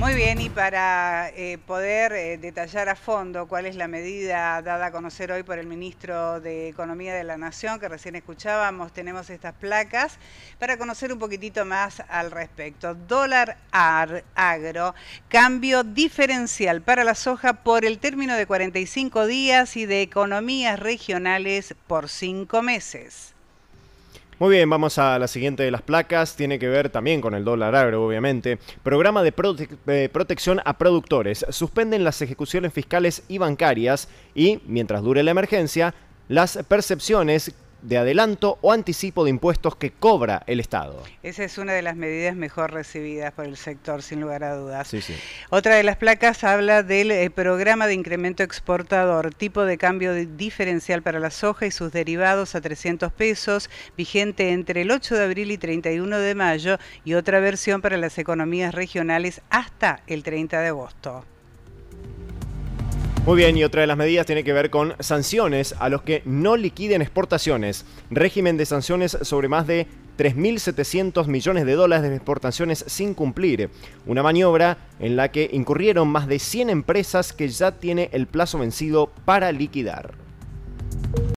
Muy bien, y para eh, poder eh, detallar a fondo cuál es la medida dada a conocer hoy por el ministro de Economía de la Nación, que recién escuchábamos, tenemos estas placas, para conocer un poquitito más al respecto. Dólar agro, cambio diferencial para la soja por el término de 45 días y de economías regionales por 5 meses. Muy bien, vamos a la siguiente de las placas. Tiene que ver también con el dólar agro, obviamente. Programa de, protección a productores. Suspenden las ejecuciones fiscales y bancarias y, mientras dure la emergencia, las percepciones de adelanto o anticipo de impuestos que cobra el Estado. Esa es una de las medidas mejor recibidas por el sector, sin lugar a dudas. Otra de las placas habla del eh, programa de incremento exportador, tipo de cambio diferencial para la soja y sus derivados a 300 pesos, vigente entre el 8 de abril y 31 de mayo, y otra versión para las economías regionales hasta el 30 de agosto. Muy bien, y otra de las medidas tiene que ver con sanciones a los que no liquiden exportaciones. Régimen de sanciones sobre más de 3.700 millones de dólares de exportaciones sin cumplir. Una maniobra en la que incurrieron más de 100 empresas que ya tiene el plazo vencido para liquidar.